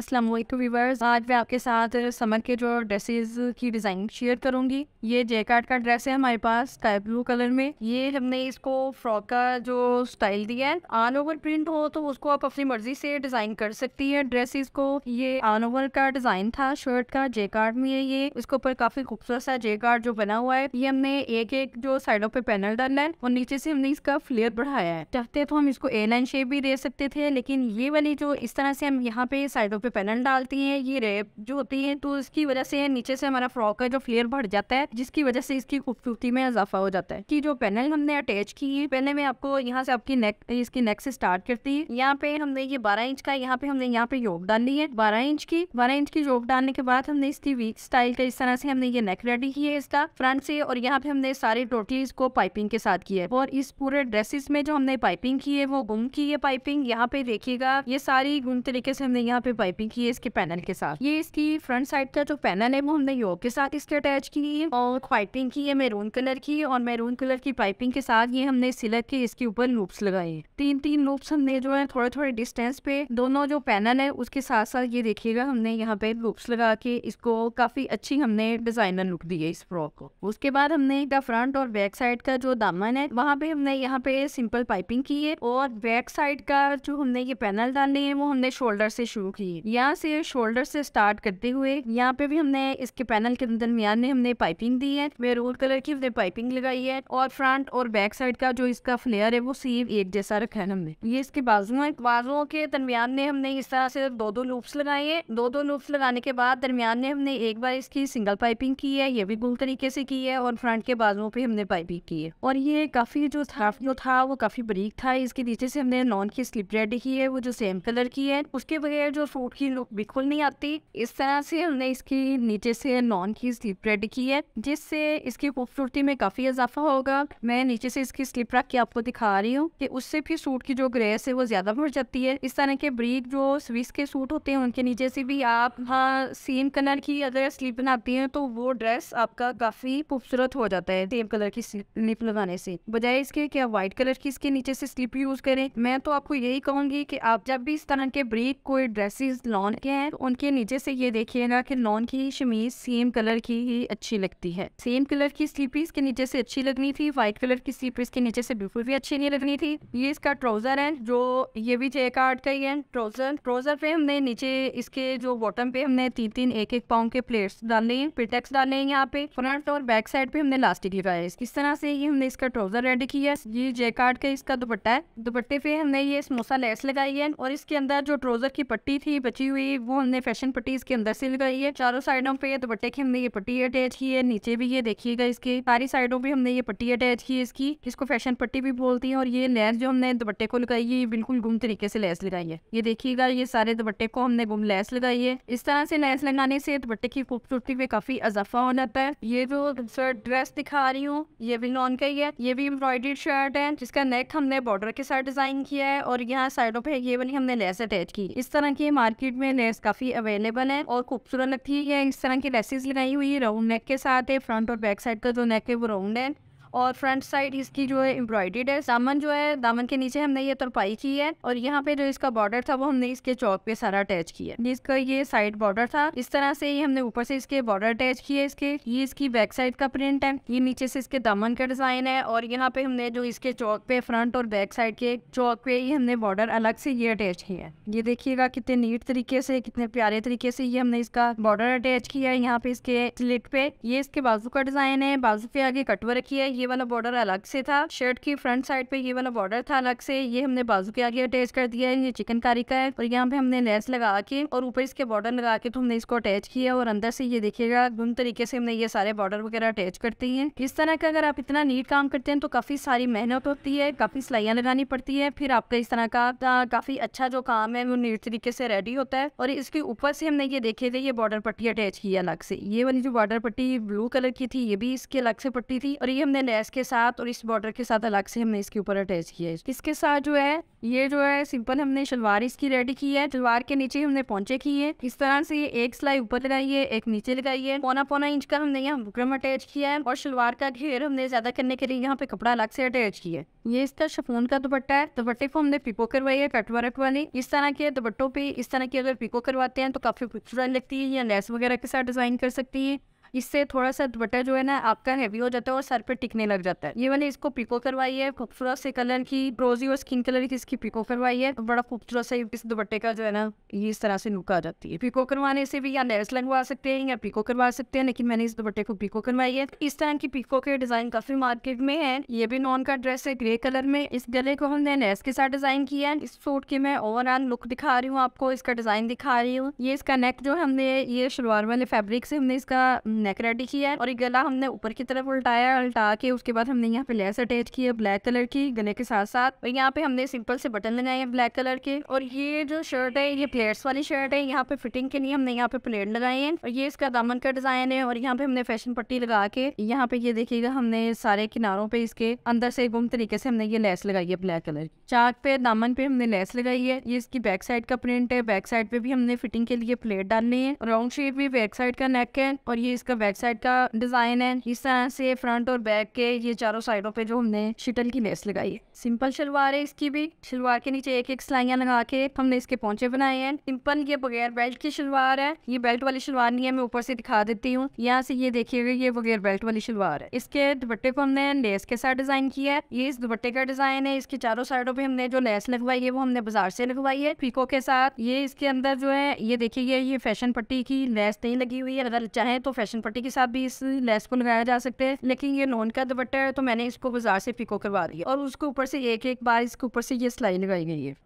अस्सलाम वालेकुम व्यूवर्स आज मैं आपके साथ समर के जो ड्रेसेस की डिज़ाइन शेयर करूंगी ये जैकार्ड का ड्रेस है हमारे पास स्काई ब्लू कलर में ये हमने इसको फ्रॉक का जो स्टाइल दिया है ऑल ओवर प्रिंट हो तो उसको आप अपनी मर्जी से डिज़ाइन कर सकती है ड्रेसेस को ये ऑल ओवर का डिज़ाइन था शर्ट का जैकार्ड में है ये इसके ऊपर काफ़ी खूबसूरत सा जैकार्ड जो बना हुआ है ये हमने एक एक जो साइडों पे पैनल डालना है और नीचे से हमने इसका फ्लेयर बढ़ाया है चाहते तो हम इसको ए लाइन शेप भी दे सकते थे लेकिन ये वाली जो इस तरह से हम यहाँ पे साइडों पे पे पैनल डालती हैं ये रेप जो होती है तो इसकी वजह से नीचे से हमारा फ्रॉक का जो फ्लेयर बढ़ जाता है जिसकी वजह से इसकी खूबसूरती में इजाफा हो जाता है कि जो पैनल हमने अटैच की है पहले मैं आपको यहाँ से आपकी नेक इसकी नेक से स्टार्ट करती है यहाँ पे हमने ये बारह इंच का यहाँ पे हमने यहाँ पे योग डाली है बारह इंच की बारह इंच की योग डालने के बाद हमने इसकी वीक स्टाइल का इस तरह से हमने ये नेक रेडी की है इसका फ्रंट से और यहाँ पे हमने सारी टोटी इसको पाइपिंग के साथ की है और इस पूरे ड्रेसेस में जो हमने पाइपिंग की है वो गुम की है पाइपिंग यहाँ पे देखिएगा ये सारी गुम तरीके से हमने यहाँ पे पाइपिंग टाइपिंग की है इसके पैनल के साथ ये इसकी फ्रंट साइड का जो पैनल है वो हमने योग के साथ इसके अटैच की है और पाइपिंग की है मेरून कलर की और मेरून कलर की पाइपिंग के साथ ये हमने सिलक के इसके ऊपर लूप्स लगाए तीन तीन लूप्स हमने जो है थोड़े थोड़े डिस्टेंस पे दोनों जो पैनल है उसके साथ साथ ये देखिएगा हमने यहाँ पे लूप्स लगा के इसको काफी अच्छी हमने डिजाइनर लुक दी है इस फ्रॉक को उसके बाद हमने का फ्रंट और बैक साइड का जो दामन है वहाँ पे हमने यहाँ पे सिंपल पाइपिंग की है और बैक साइड का जो हमने ये पैनल डालने हैं वो हमने शोल्डर से शुरू की है जी यहाँ से शोल्डर से स्टार्ट करते हुए यहाँ पे भी हमने इसके पैनल के दरमियान में हमने पाइपिंग दी है मेरून कलर की हमने पाइपिंग लगाई है और फ्रंट और बैक साइड का जो इसका फ्लेयर है वो सेम एक जैसा रखा है हमने ये इसके बाजू है बाजुओं के दरमियान में हमने इस तरह से दो दो लूप्स लगाए हैं दो दो लूप्स लगाने के बाद दरमियान में हमने एक बार इसकी सिंगल पाइपिंग की है ये भी गुल तरीके से की है और फ्रंट के बाजुओं पे हमने पाइपिंग की है और ये काफी जो था जो था वो काफी बरीक था इसके नीचे से हमने नॉन की स्लिप रेड की है वो जो सेम कलर की है उसके बगैर जो फ्रूट की लुक बिल्कुल नहीं आती इस तरह से हमने इसकी नीचे से नॉन की स्लिप रेड की है जिससे इसकी खूबसूरती में काफ़ी इजाफा होगा मैं नीचे से इसकी स्लिप रख के आपको दिखा रही हूँ कि उससे भी सूट की जो ग्रेस है वो ज़्यादा बढ़ जाती है इस तरह के ब्रीक जो स्विस के सूट होते हैं उनके नीचे से भी आप हाँ सेम कलर की अगर स्लिप बनाती है तो वो ड्रेस आपका काफ़ी खूबसूरत हो जाता है सेम कलर की स्लिप लगाने से बजाय इसके क्या व्हाइट कलर की इसके नीचे से स्लिप यूज़ करें मैं तो आपको यही कहूंगी कि आप जब भी इस तरह के ब्रीक कोई ड्रेसेस शमीज लॉन के हैं उनके नीचे से ये देखिएगा कि लॉन की ही शमीज सेम कलर की ही अच्छी लगती है सेम कलर की स्लीपीज के नीचे से अच्छी लगनी थी व्हाइट कलर की स्लीपीज के नीचे से बिल्कुल भी अच्छी नहीं लगनी थी ये इसका ट्राउजर है जो ये भी जे कार्ड का ही है ट्राउजर ट्राउजर पे हमने नीचे इसके जो बॉटम पे हमने तीन तीन एक एक पाउंड के प्लेट्स डाले हैं पिटेक्स डाले हैं यहाँ पे फ्रंट और बैक साइड पे हमने लास्टिक लगाया है इस तरह से ये हमने इसका ट्राउजर रेडी किया ये जे कार्ड का इसका दुपट्टा है दुपट्टे पे हमने ये समोसा लेस लगाई है और इसके अंदर जो ट्राउजर की पट्टी थी बची हुई वो हमने फैशन पट्टीज के अंदर से लगाई है चारों साइडों पे दुपट्टे की हमने ये पट्टी अटैच की है नीचे भी ये देखिएगा इसके सारी साइडों पे हमने ये पट्टी अटैच की है इसकी इसको फैशन पट्टी भी बोलती है और ये लेस जो हमने दुपट्टे को लगाई है बिल्कुल गुम तरीके से लेस लगाई है ये देखिएगा ये सारे दुपट्टे को हमने गुम लेस लगाई है इस तरह से लेस लगाने से दुपट्टे की खूबसूरती में काफी इजाफा हो जाता है ये जो शर्ट ड्रेस दिखा रही हूँ ये भी लॉन का ही है ये भी एम्ब्रॉयडरी शर्ट है जिसका नेक हमने बॉर्डर के साथ डिजाइन किया है और यहाँ साइडों पे ये वाली हमने लेस अटैच की इस तरह की मार्केट मार्केट में लेस काफी अवेलेबल है और खूबसूरत लगती है इस तरह की लेसेस लगाई हुई है राउंड नेक के साथ है फ्रंट और बैक साइड का जो नेक है वो राउंड है और फ्रंट साइड इसकी जो है एम्ब्रॉयडेड है दामन जो है दामन के नीचे हमने ये तरपाई की है और यहाँ पे जो इसका बॉर्डर था वो हमने इसके चौक पे सारा अटैच किया है इसका ये साइड बॉर्डर था इस तरह से ही हमने ऊपर से इसके बॉर्डर अटैच किए इसके ये इसकी बैक साइड का प्रिंट है ये नीचे से इसके दामन का डिजाइन है और यहाँ पे हमने जो इसके चौक पे फ्रंट और बैक साइड के चौक पे ही हमने बॉर्डर अलग से ये अटैच किया है ये देखिएगा कितने नीट तरीके से कितने प्यारे तरीके से ये हमने इसका बॉर्डर अटैच किया है यहाँ पे इसके स्लिट पे ये इसके बाजू का डिजाइन है बाजू पे आगे कटवर रखी है ये वाला बॉर्डर अलग से था शर्ट की फ्रंट साइड पे ये वाला बॉर्डर था अलग से ये हमने बाजू के आगे अटैच कर दिया है ये चिकनकारी का है और यहाँ पे हमने लेस लगा के और ऊपर इसके बॉर्डर लगा के तो हमने इसको अटैच किया और अंदर से ये देखिएगा दोनों तरीके से हमने ये सारे बॉर्डर वगैरह अटैच करते है इस तरह का अगर आप इतना नीट काम करते हैं तो काफी सारी मेहनत होती है काफी सिलाइया लगानी पड़ती है फिर आपका इस तरह का काफी अच्छा जो काम है वो नीट तरीके से रेडी होता है और इसके ऊपर से हमने ये देखे थे ये बॉर्डर पट्टी अटैच की अलग से ये वाली जो बॉर्डर पट्टी ब्लू कलर की थी ये भी इसकी अलग से पट्टी थी और ये हमने लेस के साथ और इस बॉर्डर के साथ अलग से हमने इसके ऊपर अटैच किया है इसके साथ जो है ये जो है सिंपल हमने शलवार इसकी रेडी की है शलवार के नीचे हमने पहुंचे किए इस तरह से ये एक सिलाई ऊपर लगाई है एक नीचे लगाई है पौना पौना इंच का हमने यहाँ बुकरम अटैच किया है और शलवार का घेर हमने ज्यादा करने के लिए यहाँ पे कपड़ा अलग से अटैच किया है ये इसका शफोन का दुपट्टा है दुपट्टे को हमने पिको करवाई है कट वर्क वाली इस तरह के दुपट्टों पे इस तरह की अगर पिको करवाते हैं तो काफी खूबसूरत लगती है या लेस वगैरह के साथ डिजाइन कर सकती है इससे थोड़ा सा दुपट्टा जो है ना आपका हैवी हो जाता है और सर पर टिकने लग जाता है ये मैंने इसको पिको करवाई है खूबसूरत से कलर की रोजी और स्किन कलर की इसकी पिको करवाई है बड़ा खूबसूरत से इस दुपट्टे का जो है ना इस तरह से नुक आ जाती है पिको करवाने से भी या लेस लगवा सकते हैं या पिको करवा सकते हैं लेकिन मैंने इस दुपट्टे को पिको करवाई है इस तरह की पिको के डिजाइन काफी मार्केट में है ये भी नॉन का ड्रेस है ग्रे कलर में इस गले को हमने नेस के साथ डिजाइन किया है इस सूट के मैं ओवरऑल लुक दिखा रही हूँ आपको इसका डिजाइन दिखा रही हूँ ये इसका नेक जो हमने ये शलवार वाले फेब्रिक से हमने इसका नेक रेडी किया है और ये गला हमने ऊपर की तरफ उल्टाया उल्टा के उसके बाद हमने यहाँ पे लेस अटैच की है ब्लैक कलर की गले के साथ साथ और यहाँ पे हमने सिंपल से बटन लगाए हैं ब्लैक कलर के और ये जो शर्ट है ये प्लेट्स वाली शर्ट है यहाँ पे फिटिंग के लिए हमने यहाँ पे प्लेट लगाए हैं और ये इसका दामन का डिजाइन है और यहाँ पे हमने फैशन पट्टी लगा के यहाँ पे ये देखिएगा हमने सारे किनारों पे इसके अंदर से गुम तरीके से हमने ये लेस लगाई है ब्लैक कलर की चाक पे दामन पे हमने लेस लगाई है ये इसकी बैक साइड का प्रिंट है बैक साइड पे भी हमने फिटिंग के लिए प्लेट डालनी है राउंड शेप भी बैक साइड का नेक है और ये इसका इसका बैक साइड का डिजाइन है इस तरह से फ्रंट और बैक के ये चारों साइडों पे जो हमने शिटल की लेस लगाई है सिंपल शलवार है इसकी भी शलवार के नीचे एक एक सिलाइया लगा के हमने इसके पहुंचे बनाए हैं सिंपल ये बगैर बेल्ट की शलवार है ये बेल्ट वाली शलवार नहीं है मैं ऊपर से दिखा देती हूँ यहाँ से ये देखिएगा ये बगैर बेल्ट वाली शलवार है इसके दुपट्टे को हमने लेस के साथ डिजाइन किया है ये इस दुपट्टे का डिजाइन है इसके चारों साइडों पे हमने जो लेस लगवाई है वो हमने बाजार से लगवाई है पीको के साथ ये इसके अंदर जो है ये देखिए ये फैशन पट्टी की लेस नहीं लगी हुई है अगर चाहे तो फैशन पट्टी के साथ भी इस लेस को लगाया जा सकता है लेकिन ये लोन का दुपट्टा है तो मैंने इसको बाजार से पिको करवा दिया और उसके ऊपर से एक एक बार इसके ऊपर से ये सिलाई लगाई गई है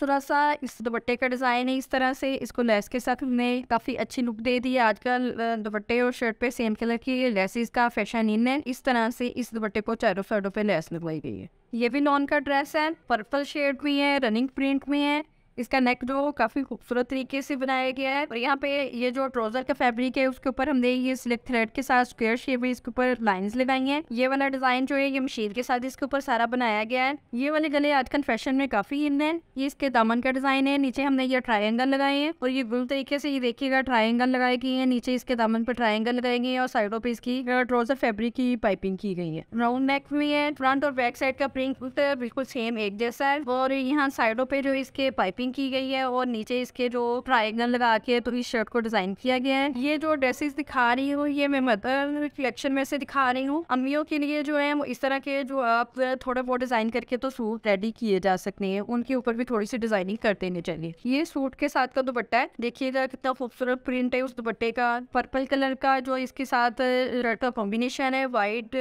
थोड़ा सा इस दुपट्टे का डिज़ाइन है इस तरह से इसको लेस के साथ हमने काफ़ी अच्छी लुक दे दी है आजकल दुपट्टे और शर्ट पे सेम कलर की लेसेस का फैशन इन है इस तरह से इस दुपट्टे को चारों साइडों पे लेस लगवाई गई है ये भी लॉन का ड्रेस है पर्पल शेड में है रनिंग प्रिंट में है इसका नेक जो काफ़ी खूबसूरत तरीके से बनाया गया है और यहाँ पे ये जो ट्रोजर का फैब्रिक है उसके ऊपर हमने ये स्लिप थ्रेड के साथ स्क्वेयर शेप में इसके ऊपर लाइंस लगाई हैं ये वाला डिजाइन जो है ये मशीन के साथ इसके ऊपर सारा बनाया गया है ये वाले गले आजकल फैशन में काफी इन है ये इसके दामन का डिजाइन है नीचे हमने ये ट्राइंगल लगाए हैं और ये गुल तरीके से ये देखिएगा ट्राइंगल लगाई गई है नीचे इसके दामन पर ट्राइंगल लगाई गई है और साइडों पे इसकी ट्रोजर फेब्रिक की पाइपिंग की गई है राउंड नेक भी है फ्रंट और बैक साइड का प्रिंट बिल्कुल सेम एक जैसा है और यहाँ साइडों पे जो इसके पाइपिंग पाइपिंग की गई है और नीचे इसके जो ट्राइंगल लगा के तो इस शर्ट को डिजाइन किया गया है ये जो ड्रेसेस दिखा रही हूँ ये मैं मदर मतलब रिफ्लेक्शन में से दिखा रही हूँ अम्मियों के लिए जो है वो इस तरह के जो आप थोड़ा बहुत डिजाइन करके तो सूट रेडी किए जा सकते हैं उनके ऊपर भी थोड़ी सी डिजाइनिंग कर देने चाहिए ये सूट के साथ का दुपट्टा है देखिएगा कितना खूबसूरत प्रिंट है उस दुपट्टे का पर्पल कलर का जो इसके साथ रेड का कॉम्बिनेशन है व्हाइट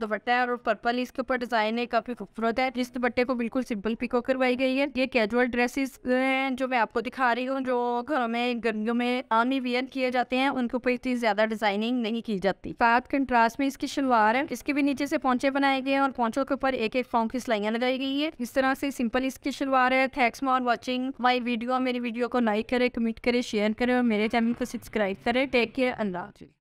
दुपट्टा है और पर्पल इसके ऊपर डिजाइन है काफी खूबसूरत है जिस दुपट्टे को बिल्कुल सिंपल पिको करवाई गई है ये कैजुअल ड्रेसेस वस्त्रें जो मैं आपको दिखा रही हूँ जो घरों में गर्मियों में आर्मी वियर किए जाते हैं उनके ऊपर इतनी ज़्यादा डिजाइनिंग नहीं की जाती साथ कंट्रास्ट में इसकी शलवार है इसके भी नीचे से पौचे बनाए गए हैं और पौचों के ऊपर एक एक फॉर्म की सिलाइया लगाई गई है इस तरह से सिंपल इसकी शलवार है thanks for watching my video मेरी वीडियो को लाइक करे कमेंट करे शेयर करे और मेरे चैनल को सब्सक्राइब करे टेक केयर अल्लाह